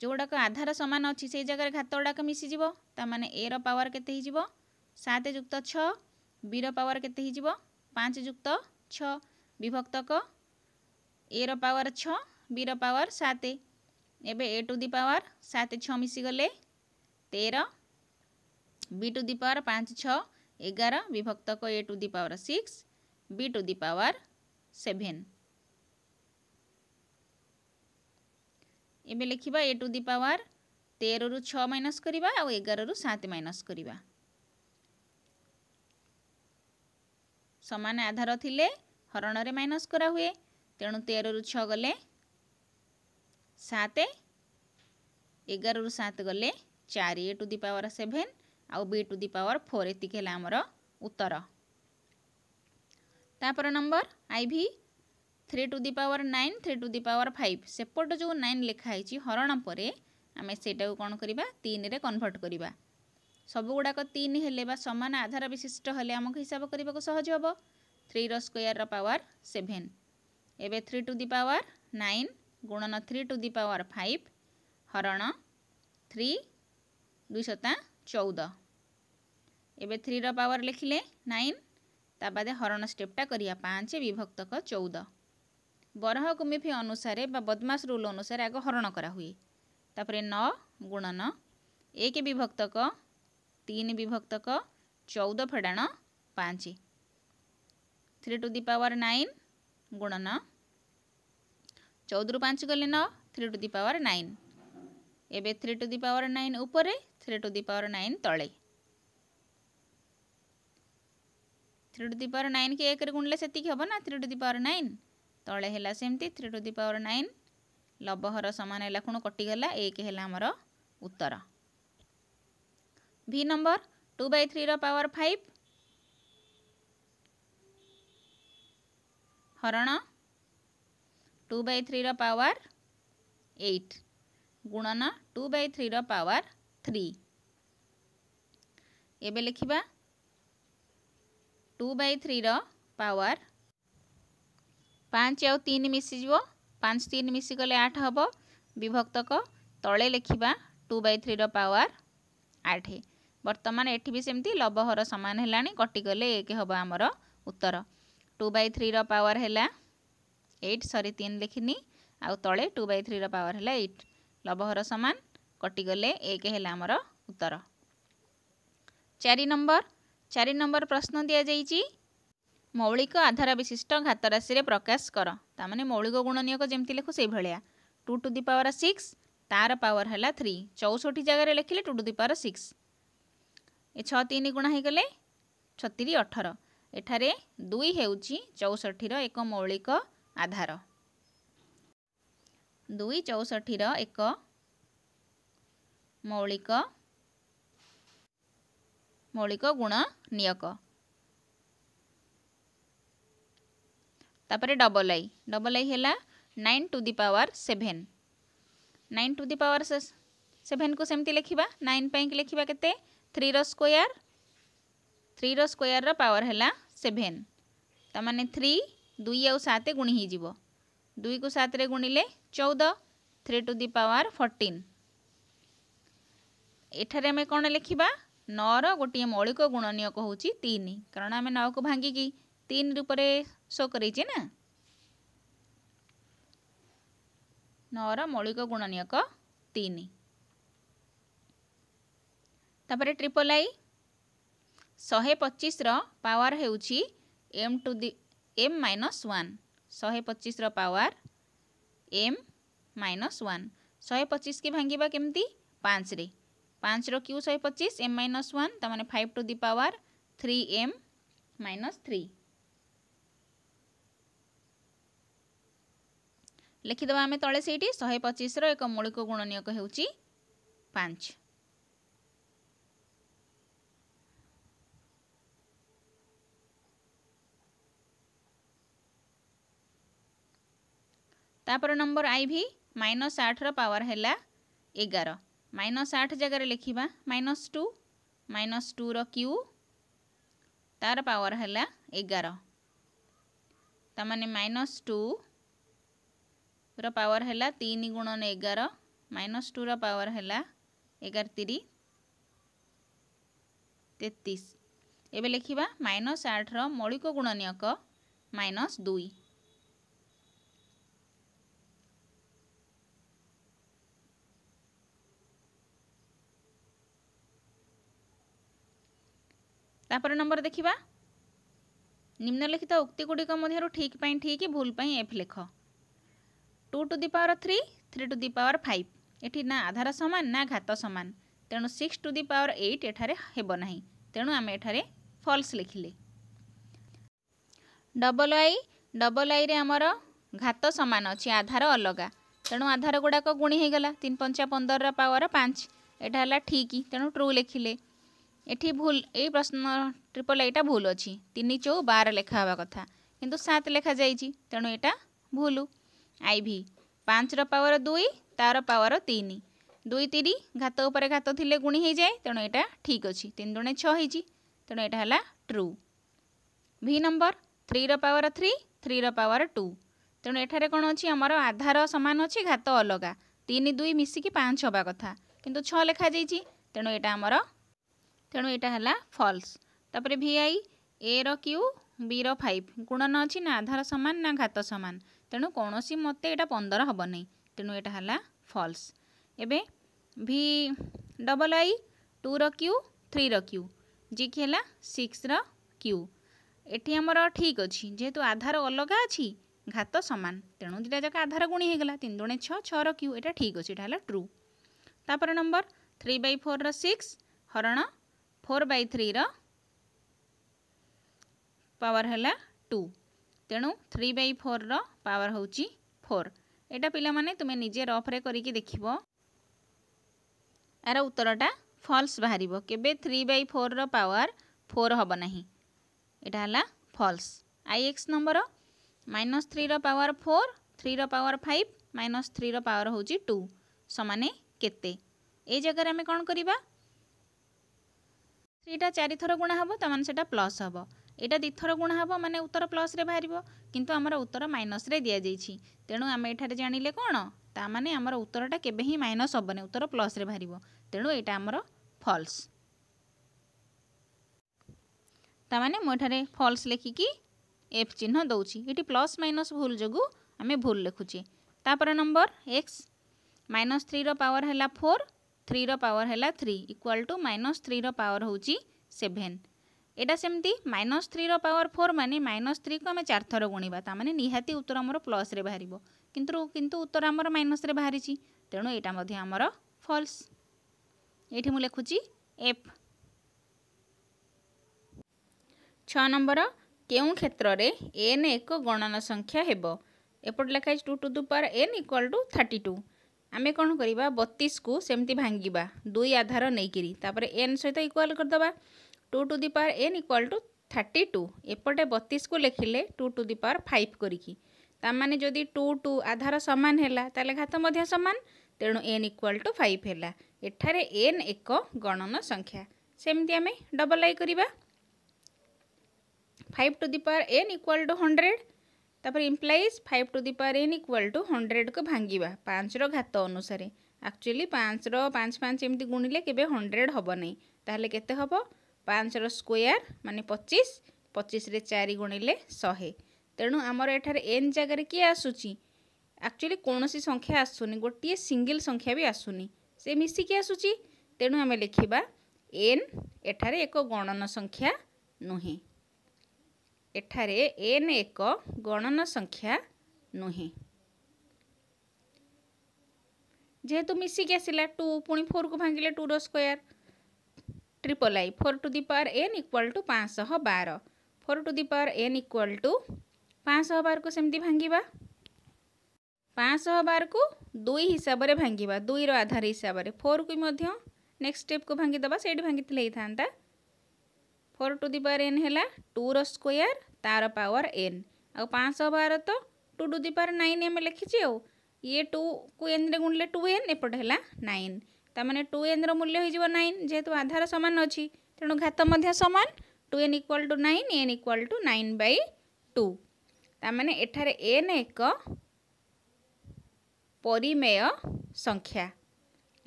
ଯେଉଁଗୁଡ଼ାକ ଆଧାର ସମାନ ଅଛି ସେଇ ଜାଗାରେ ଘାତ ଗୁଡ଼ାକ ମିଶିଯିବ ତା'ମାନେ ଏର ପାୱାର କେତେ ହେଇଯିବ ସାତ ଯୁକ୍ତ ଛଅ ବିର ପାୱାର କେତେ ହେଇଯିବ ପାଞ୍ଚ ଯୁକ୍ତ ଛଅ ବିଭକ୍ତକ ଏର ପାୱାର ଛଅ ବିର ପାୱାର ସାତ ଏବେ ଏ ଟୁ ଦି ପାୱାର ସାତ ଛଅ ମିଶିଗଲେ ତେର ବି ଟୁ ଦି ପାୱାର ପାଞ୍ଚ ଛଅ ଏଗାର ବିଭକ୍ତକ A to the power six B to the power seven ଏବେ ଲେଖିବା ଏ ଟୁ ଦି ପାୱାର ତେରରୁ ଛଅ ମାଇନସ୍ କରିବା ଆଉ ଏଗାରରୁ ସାତ ମାଇନସ୍ କରିବା ସମାନ ଆଧାର ଥିଲେ ହରଣରେ ମାଇନସ୍ କରାହୁଏ ତେଣୁ ତେରରୁ ଛଅ ଗଲେ ସାତ ଏଗାରରୁ ସାତ ଗଲେ ଚାରି A to the power seven ଆଉ B to the power four ଏତିକି ହେଲା ଆମର ଉତ୍ତର ତାପର number I V three to the power nine three to the power five ସେପଟେ ଯେଉଁ ନାଇନ୍ ଲେଖା ହେଇଛି ହରଣ ପରେ ଆମେ ସେଇଟାକୁ କ'ଣ କରିବା ତିନିରେ କନଭର୍ଟ କରିବା ସବୁଗୁଡ଼ାକ ତିନି ହେଲେ ବା ସମାନ ଆଧାର ବିଶିଷ୍ଟ ହେଲେ ଆମକୁ ହିସାବ କରିବାକୁ ସହଜ ହେବ ଥ୍ରୀର ସ୍କୋୟାରର ପାୱାର ସେଭେନ୍ ଏବେ three to the power nine ଗୁଣନ three to the power five ହରଣ ଥ୍ରୀ ଦୁଇଶତା ଚଉଦ ଏବେ ଥ୍ରୀର ପାୱାର ଲେଖିଲେ ନାଇନ୍ ତା ବାଦେ ହରଣ ଷ୍ଟେପ୍ଟା କରିବା ପାଞ୍ଚ ବିଭକ୍ତକ ଚଉଦ ବରହ କୁମିଫି ଅନୁସାରେ ବା ବଦମାସ ରୁଲ୍ ଅନୁସାରେ ଆଗ ହରଣ କରାହୁଏ ତାପରେ ନଅ ଗୁଣନ ଏକ ବିଭକ୍ତକ ତିନି ବିଭକ୍ତକ ଚଉଦ ଫେଡ଼ାଣ ପାଞ୍ଚ three to the power nine ଗୁଣନ ଚଉଦରୁ ପାଞ୍ଚ କଲେ ନଅ three to the power nine ଏବେ three to the power nine ଉପରେ three to the power nine ତଳେ three to the power nine की एक गुणले से हम three to the power nine तले है सेमती three to the power nine लबहर सामान है खुण कटिगला एक है आमर उत्तर V number two by three power five हरण two by three power eight गुणन two by three power three एवं लिखा টু বাই থ্রির পাওয়ার ପାଞ୍ଚ ଆଉ ତିନି ମିଶିଯିବ ପାଞ୍ଚ ତିନି ମିଶିଗଲେ ଆଠ ହେବ ବିଭକ୍ତକ ତଳେ ଲେଖିବା ଟୁ ବାଇ ଥ୍ରୀର ପାୱାର ଆଠ ବର୍ତ୍ତମାନ ଏଠି ବି ସେମିତି ଲବହର ସମାନ ହେଲାଣି କଟିଗଲେ ଏକ ହେବ ଆମର ଉତ୍ତର ଟୁ ବାଇ ଥ୍ରୀର ପାୱାର ହେଲା ଏଇଟ୍ ସରି ତିନି ଲେଖିନି ଆଉ ତଳେ ଟୁ ବାଇ ଥ୍ରୀର ପାୱାର ହେଲା ଏଇଟ୍ ଲବହର ସମାନ କଟିଗଲେ ଏକ ହେଲା ଆମର ଉତ୍ତର ଚାରି ନମ୍ବର ଚାରି ନମ୍ବର ପ୍ରଶ୍ନ ଦିଆଯାଇଛି ମୌଳିକ ଆଧାର ବିଶିଷ୍ଟ ଘାତ ରାଶିରେ ପ୍ରକାଶ କର ତାମାନେ ମୌଳିକ ଗୁଣ ନିୟୋଗ ଯେମିତି ଲେଖୁ ସେଇଭଳିଆ two to the power six ତାର ପାୱାର ହେଲା ଥ୍ରୀ ଚଉଷଠି ଜାଗାରେ ଲେଖିଲେ two to the power six ଏ ଛଅ ତିନି ଗୁଣା ହୋଇଗଲେ ଛତିରି ଅଠର ଏଠାରେ ଦୁଇ ହେଉଛି ଚଉଷଠିର ଏକ ମୌଳିକ ଆଧାର ଦୁଇ ଚଉଷଠିର ଏକ ମୌଳିକ मौलिक गुण नियक डबल आई डबल आई है nine to the power seven nine to the power seven को सेमती लिखा नाइन पाई लिखा के स्कोर थ्री रकोयर रवर है सेभेन तमाने थ्री दुई आते गुणी दुई को सात गुणिले चौदह three to the power fourteen यठार कौन लिखा ନଅର ଗୋଟିଏ ମୌଳିକ ଗୁଣନୀୟକ ହେଉଛି ତିନି କାରଣ ଆମେ ନଅକୁ ଭାଙ୍ଗିକି ତିନି ରୂପରେ ଶୋ କରେଇଛେ ନା ନଅର ମୌଳିକ ଗୁଣନୀୟକ ତିନି ତାପରେ ଟ୍ରିପଲ୍ ଆଇ ଶହେ ପଚିଶର ପାୱାର ହେଉଛି M to the M minus one ଶହେ ପଚିଶର ପାୱାର ଏମ୍ ମାଇନସ୍ ୱାନ୍ ଶହେ ପଚିଶକି ଭାଙ୍ଗିବା କେମିତି ପାଞ୍ଚରେ पाँच र्यू शहे पचिश एम माइनस वन तमें five to the power three M minus three लिखिद आम तले से शहे पचिश्र एक मौलिक गुणनीयक हो तापर नंबर आई भी माइनस आठ रवर है एगार ମାଇନସ୍ ଆଠ ଜାଗାରେ ଲେଖିବା ମାଇନସ୍ ଟୁ ମାଇନସ୍ ଟୁର କ୍ୟୁ ତାର ପାୱାର ହେଲା ଏଗାର ତାମାନେ ମାଇନସ୍ ଟୁର ପାୱାର ହେଲା ତିନି ଗୁଣନ ଏଗାର ମାଇନସ୍ ଟୁର ପାୱାର ହେଲା ଏଗାର ତିରି ତେତିଶ ଏବେ ଲେଖିବା ମାଇନସ୍ ଆଠର ମୌଳିକ ଗୁଣନିୟକ ମାଇନସ୍ ଦୁଇ ତାପରେ ନମ୍ବର ଦେଖିବା ନିମ୍ନଲିଖିତ ଉକ୍ତିଗୁଡ଼ିକ ମଧ୍ୟରୁ ଠିକ୍ ପାଇଁ ଠିକ୍ ଭୁଲ ପାଇଁ ଏଫ୍ ଲେଖ two to the power three three to the power five ଏଠି ନା ଆଧାର ସମାନ ନା ଘାତ ସମାନ ତେଣୁ six to the power eight ଏଠାରେ ହେବ ନାହିଁ ତେଣୁ ଆମେ ଏଠାରେ ଫଲ୍ସ ଲେଖିଲେ ଡବଲ୍ ଆଇ ଡବଲ୍ ଆଇରେ ଆମର ଘାତ ସମାନ ଅଛି ଆଧାର ଅଲଗା ତେଣୁ ଆଧାର ଗୁଡ଼ାକ ଗୁଣି ହେଇଗଲା ତିନି ପଞ୍ଚା ପନ୍ଦରର ପାୱାର ପାଞ୍ଚ ଏଇଟା ହେଲା ଠିକ୍ ତେଣୁ ଟ୍ରୁ ଲେଖିଲେ এটি ভুল এই প্রশ্ন ট্রিপল এইটা ভুল অছি তিন চৌ বার লেখা হওয়া কথা কিন্তু সাত লেখা যাইছি তেণু এটা ভুল আইভি পাঁচর পাওয়ার দুই তার পাওয়ার তিন দুই তিরি ঘাত উপরে ঘাত লে গুণি হয়ে যায় তেণু এটা ঠিক অছি তিন দুণে ছ হয়েছি তেণু এটা হল ট্রু ভি নম্বর থ্রির পাওয়ার থ্রি থ্রির পাওয়ার টু তেণু এখানে কোণ অছি আমার আধার সমান অছি ঘাত অলগা তিন দুই মিশিকি পাঁচ হওয়া কথা কিন্তু ছ লেখা যাই তেণু এটা আমার ତେଣୁ ଏଇଟା ହେଲା ଫଲ୍ସ ତାପରେ ଭି ଆଇ ଏର କ୍ୟୁ ବିର ଫାଇଭ୍ ଗୁଣନ ଅଛି ନା ଆଧାର ସମାନ ନା ଘାତ ସମାନ ତେଣୁ କୌଣସି ମତେ ଏଇଟା ପନ୍ଦର ହେବନି ତେଣୁ ଏଇଟା ହେଲା ଫଲ୍ସ ଏବେ ଭି ଡବଲ୍ ଆଇ ଟୁର କ୍ୟୁ থ্রির কিউ যিকি হল সিক্সর কিউ এটি আমার ঠিক অছি যেহেতু আধার অলগা অছি ঘাত সমান তেমন দুইটা যাক আধার গুণি হয়ে গলা তিন দুণে ছ ছর কিউ এটা ঠিক অছি এটা হল ট্রু তাপরে number three by four six হরণ ଫୋର୍ ବାଇ ଥ୍ରୀର ପାୱାର ହେଲା ଟୁ ତେଣୁ ଥ୍ରୀ ବାଇ ଫୋର୍ର ପାୱାର ହେଉଛି ଫୋର୍ ଏଇଟା ପିଲାମାନେ ତୁମେ ନିଜେ ରଫ୍ରେ କରିକି ଦେଖିବ ଏହାର ଉତ୍ତରଟା ଫଲ୍ସ ବାହାରିବ କେବେ ଥ୍ରୀ ବାଇ ଫୋର୍ର ପାୱାର ଫୋର୍ ହେବ ନାହିଁ ଏଇଟା ହେଲା false I X number minus ଥ୍ରୀର ପାୱାର ଫୋର୍ ଥ୍ରୀର ପାୱାର ଫାଇଭ୍ ମାଇନସ୍ ଥ୍ରୀର ପାୱାର ହେଉଛି ଟୁ ସମାନେ କେତେ এই জায়গায় আমি କ'ଣ କରିବା থ্রিটা চারিথর গুণা হব তা মানে সেটা প্লস হব এটা দ্বিথর গুণা হব মানে উত্তর প্লসরে বাহার কিন্তু আমার উত্তর মাইনসরে দিয়াযাই তেণু আমি এখানে জাঁলে কোণ তা মানে আমার উত্তরটা কেবে হি মাইনস হবনি উত্তর প্লসরে বাহার তেণু এটা আমার ফলস তা মানে মু এখানে ফলস লেখিকি এফ চিহ্ন দৌছি এটি প্লস মাইনস ভুল যোগু আমি ভুল লেখুছে তাপরে নম্বর এক্স মাইনস থ্রির পাওয়ার হল ফোর ଥ୍ରୀର ପାୱାର ହେଲା ଥ୍ରୀ ଇକ୍ୱାଲ୍ ଟୁ ମାଇନସ୍ ଥ୍ରୀର ପାୱାର ହେଉଛି ସେଭେନ୍ ଏଇଟା ସେମିତି ମାଇନସ୍ ଥ୍ରୀର ପାୱାର ଫୋର୍ ମାନେ ମାଇନସ୍ ଥ୍ରୀକୁ ଆମେ ଚାରିଥର ଗୁଣିବା ତା'ମାନେ ନିହାତି ଉତ୍ତର ଆମର ପ୍ଲସ୍ରେ ବାହାରିବ କିନ୍ତୁ କିନ୍ତୁ ଉତ୍ତର ଆମର ମାଇନସ୍ରେ ବାହାରିଛି ତେଣୁ ଏଇଟା ମଧ୍ୟ ଆମର ଫଲ୍ସ ଏଇଠି ମୁଁ ଲେଖୁଛି ଏଫ୍ ଛଅ ନମ୍ବର କେଉଁ କ୍ଷେତ୍ରରେ ଏନ୍ ଏକ ଗଣନା ସଂଖ୍ୟା ହେବ ଏପଟେ ଲେଖା ହେଇଛି two to the power N equal to thirty two ଆମେ କ'ଣ କରିବା ବତିଶକୁ ସେମିତି ଭାଙ୍ଗିବା ଦୁଇ ଆଧାର ନେଇକିରି ତାପରେ ଏନ୍ ସହିତ ଇକ୍ୱାଲ୍ କରିଦେବା two to the power N equal to thirty two ଏପଟେ ବତିଶକୁ ଲେଖିଲେ two to the power five କରିକି ତା'ମାନେ ଯଦି ଟୁ ଟୁ ଆଧାର ସମାନ ହେଲା ତାହେଲେ ଘାତ ମଧ୍ୟ ସମାନ ତେଣୁ ଏନ୍ ଇକ୍ୱାଲ୍ ଟୁ ଫାଇଭ୍ ହେଲା ଏଠାରେ ଏନ୍ ଏକ ଗଣନ ସଂଖ୍ୟା ସେମିତି ଆମେ ଡବଲ୍ ଆଇ କରିବା five to the power N equal to hundred ତାପରେ implies five to the power N equal to ହଣ୍ଡ୍ରେଡ଼କୁ ଭାଙ୍ଗିବା ପାଞ୍ଚର ଘାତ ଅନୁସାରେ ଆକ୍ଚୁଆଲି ପାଞ୍ଚର ପାଞ୍ଚ ପାଞ୍ଚ ଏମିତି ଗୁଣିଲେ କେବେ ହଣ୍ଡ୍ରେଡ଼ ହେବ ନାହିଁ ତାହେଲେ କେତେ ହେବ ପାଞ୍ଚର ସ୍କୋୟାର୍ ମାନେ ପଚିଶ ପଚିଶରେ ଚାରି ଗୁଣିଲେ ଶହେ ତେଣୁ ଆମର ଏଠାରେ ଏନ୍ ଜାଗାରେ କିଏ ଆସୁଛି ଆକ୍ଚୁଆଲି କୌଣସି ସଂଖ୍ୟା ଆସୁନି ଗୋଟିଏ ସିଙ୍ଗିଲ୍ ସଂଖ୍ୟା ବି ଆସୁନି ସେ ମିଶିକି ଆସୁଛି ତେଣୁ ଆମେ ଲେଖିବା ଏନ୍ ଏଠାରେ ଏକ ଗଣନ ସଂଖ୍ୟା ନୁହେଁ ଏଠାରେ ଏନ୍ ଏକ ଗଣନ ସଂଖ୍ୟା ନୁହେଁ ଯେହେତୁ ମିଶିକି ଆସିଲା ଟୁ ପୁଣି ଫୋର୍କୁ ଭାଙ୍ଗିଲେ ଟୁର square triple I four to the power N equal to ପାଞ୍ଚଶହ ବାର four to the power N equal to ପାଞ୍ଚଶହ ବାରକୁ ସେମିତି ଭାଙ୍ଗିବା ପାଞ୍ଚଶହ ବାରକୁ ଦୁଇ ହିସାବରେ ଭାଙ୍ଗିବା ଦୁଇର ଆଧାର ହିସାବରେ ଫୋର୍କୁ ମଧ୍ୟ ନେକ୍ସଟ ଷ୍ଟେପ୍କୁ ଭାଙ୍ଗିଦେବା ସେଇଠି ଭାଙ୍ଗିଥିଲେ ହେଇଥାନ୍ତା four to the power N হল টুর স্কোয়ার তার পাওয়ার এন আউ পাঁচশহ বার তো two to the power nine আমি লিখিছি আও ইয়ে টু কু এনরে গুণলে টু এন এপটে হল নাইন তার মানে টু এনর মূল্য হয়ে যাব নাইন যেহেতু আধার সমান অছি তেণু ঘাত মধ্যে সমান two N equal to nine N equal to nine by two তার মানে এঠারে এন এক পরিমেয় সংখ্যা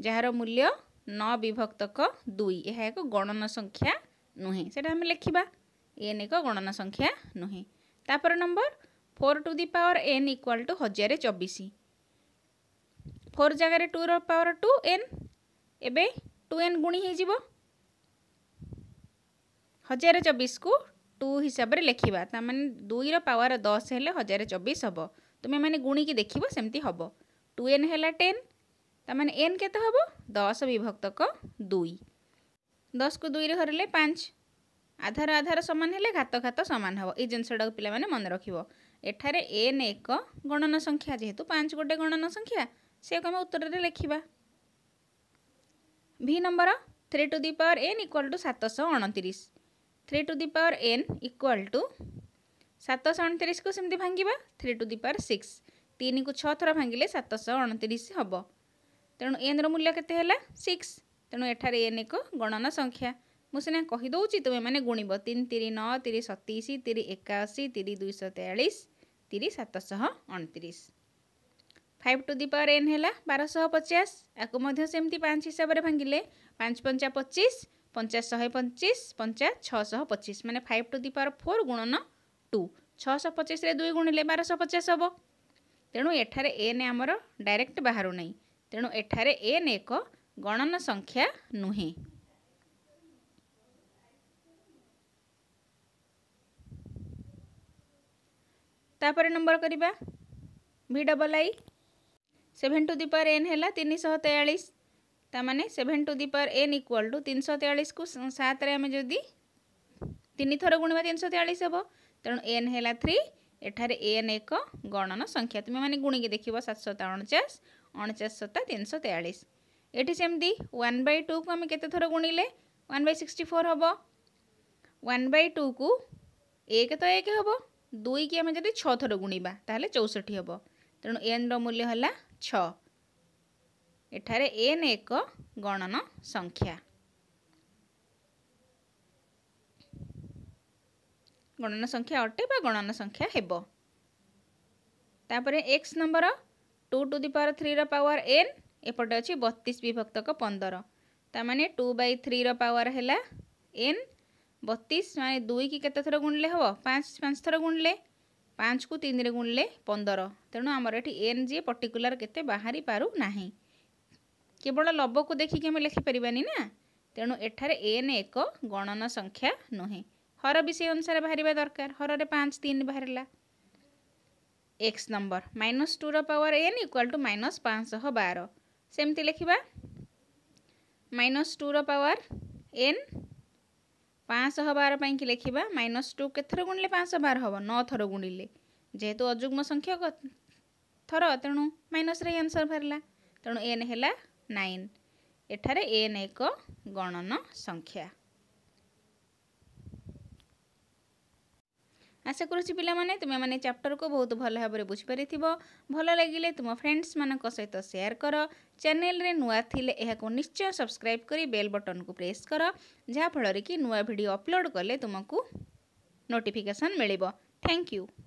যার মূল্য ন বিভক্তক দুই ଏହା ଏକ ଗଣନ ସଂଖ୍ୟା नुहे से लिखा एन एक गणन संख्या नुहे तापर number four to the power N equal to हजार चबीश फोर जगार टूर पावर टू एन एवं टू एन गुणी हो हजार चबीश को टू हिसाब से लिखा तमें दुईर पावर दस है हजार चबीश हम तुम्हें मैंने गुणी की देख सेमती हम टू एन है टेन तमें एन के हम दस विभक्तक दुई ଦଶକୁ ଦୁଇରେ ହରିଲେ ପାଞ୍ଚ ଆଧାର ଆଧାର ସମାନ ହେଲେ ଘାତ ଘାତ ସମାନ ହେବ ଏଇ ଜିନିଷଟାକୁ ପିଲାମାନେ ମନେ ରଖିବ ଏଠାରେ ଏନ୍ ଏକ ଗଣନ ସଂଖ୍ୟା ଯେହେତୁ ପାଞ୍ଚ ଗୋଟେ ଗଣନ ସଂଖ୍ୟା ସେକୁ ଆମେ ଉତ୍ତରରେ ଲେଖିବା V number three to the power N equal to ସାତଶହ ଅଣତିରିଶ three to the power N equal to ସାତଶହ ଅଣତିରିଶକୁ ସେମିତି ଭାଙ୍ଗିବା three to the power six ତିନିକୁ ଛଅ ଥର ଭାଙ୍ଗିଲେ ସାତଶହ ଅଣତିରିଶ ହେବ ତେଣୁ ଏନ୍ର ମୂଲ୍ୟ କେତେ ହେଲା ସିକ୍ସ ତେଣୁ ଏଠାରେ ଏନ୍ ଏକ ଗଣନା ସଂଖ୍ୟା ମୁଁ ସିନା କହିଦେଉଛି ତୁମେ ମାନେ ଗୁଣିବ ତିନି ତିରି ନଅ ତିରି ସତେଇଶ ତିରି ଏକାଅଶୀ ତିରି ଦୁଇଶହ ତେୟାଳିଶ ତିରି ସାତଶହ ଅଣତିରିଶ five to the power N ହେଲା ବାରଶହ ପଚାଶ ଆକୁ ମଧ୍ୟ ସେମିତି ପାଞ୍ଚ ହିସାବରେ ଭାଙ୍ଗିଲେ ପାଞ୍ଚ ପଞ୍ଚା ପଚିଶ ପଞ୍ଚାଶ ଶହେ ପଚିଶ ପଞ୍ଚାଶ ଛଅଶହ ପଚିଶ ମାନେ five to the power four ଗୁଣନ ଟୁ ଛଅଶହ ପଚିଶରେ ଦୁଇ ଗୁଣିଲେ ବାରଶହ ପଚାଶ ହେବ ତେଣୁ ଏଠାରେ ଏନ୍ ଆମର ଡାଇରେକ୍ଟ ବାହାରୁ ନାହିଁ ତେଣୁ ଏଠାରେ ଏନ୍ ଏକ ଗଣନ ସଂଖ୍ୟା ନୁହେଁ ତାପରେ ନମ୍ବର କରିବା V double I seven to the power N ହେଲା ତିନିଶହ ତେୟାଳିଶ ତାମାନେ seven to the power N equal to ତିନିଶହ ତେୟାଳିଶକୁ ସାତରେ ଆମେ ଯଦି ତିନି ଥର ଗୁଣିବା ତିନିଶହ ତେୟାଳିଶ ହେବ ତେଣୁ ଏନ୍ ହେଲା ଥ୍ରୀ ଏଠାରେ ଏନ୍ ଏକ ଗଣନ ସଂଖ୍ୟା ତୁମେମାନେ ଗୁଣିକି ଦେଖିବ ସାତଶହ ଅଣଚାଶ ଅଣଚାଶ ସତା ତିନିଶହ ତେୟାଳିଶ ଏଠି ସେମିତି ୱାନ୍ ବାଇ ଟୁକୁ ଆମେ କେତେଥର ଗୁଣିଲେ ୱାନ୍ ବାଇ ସିକ୍ସଟି ଫୋର୍ ହେବ ୱାନ୍ ବାଇ ଟୁକୁ ଏକ ତ ଏକ ହେବ ଦୁଇକି ଆମେ ଯଦି ଛଅ ଥର ଗୁଣିବା ତାହେଲେ ଚଉଷଠି ହେବ ତେଣୁ ଏନ୍ର ମୂଲ୍ୟ ହେଲା ଛଅ ଏଠାରେ ଏନ୍ ଏକ ଗଣନ ସଂଖ୍ୟା ଗଣନ ସଂଖ୍ୟା ଅଟେ ବା ଗଣନ ସଂଖ୍ୟା ହେବ ତାପରେ X number two to the power ଥ୍ରୀର ପାୱାର ଏନ୍ ଏପଟେ ଅଛି ବତିଶ ବିଭକ୍ତକ ପନ୍ଦର ତା ମାନେ ଟୁ ବାଇ ଥ୍ରୀର ପାୱାର ହେଲା ଏନ୍ ବତିଶ ମାନେ ଦୁଇକି କେତେ ଥର ଗୁଣିଲେ ହେବ ପାଞ୍ଚ ପାଞ୍ଚ ଥର ଗୁଣିଲେ ପାଞ୍ଚକୁ ତିନିରେ ଗୁଣିଲେ ପନ୍ଦର ତେଣୁ ଆମର ଏଠି ଏନ୍ ଯିଏ ପର୍ଟିକୁଲାର କେତେ ବାହାରି ପାରୁନାହିଁ କେବଳ ଲବକୁ ଦେଖିକି ଆମେ ଲେଖିପାରିବାନି ନା ତେଣୁ ଏଠାରେ ଏନ୍ ଏକ ଗଣନ ସଂଖ୍ୟା ନୁହେଁ ହର ବି ସେହି ଅନୁସାରେ ବାହାରିବା ଦରକାର ହରରେ ପାଞ୍ଚ ତିନି ବାହାରିଲା ଏକ୍ସ ନମ୍ବର ମାଇନସ୍ ଟୁର power N equal to minus ପାଞ୍ଚଶହ ବାର सेमती लिखा माइनस टू पावर एन पाँच बार कि लिखा माइनस टू के थर गुणिले पाँच बार हम नौ थर गुणिले जेहेतु अजुग्म संख्यक थर तेणु माइनस रे आंसर बाहर तेणु एन है नाइन एठार एन एक गणन संख्या আশা করছি পিলামানে তুমেমানে চ্যাপ্টরকু বহুত ভাল ভাবে বুঝিপারিথিব ভাল লাগিলে তুম ফ্রেন্ডসମାନଙ୍କ সହିତ ସେୟାର କର ଚ୍ୟାନେଲରେ ନୂଆ ଥିଲେ ଏହାକୁ ନିଶ୍ଚୟ ସବସ୍କ୍ରାଇବ୍ କରି ବେଲ୍ ବଟନକୁ ପ୍ରେସ୍ କର ଯାହାଫଳରେ କି ନୂଆ ଭିଡ଼ିଓ ଅପଲୋଡ଼ କଲେ ତୁମକୁ ନୋଟିଫିକେସନ୍ ମିଳିବ ଥ୍ୟାଙ୍କ ୟୁ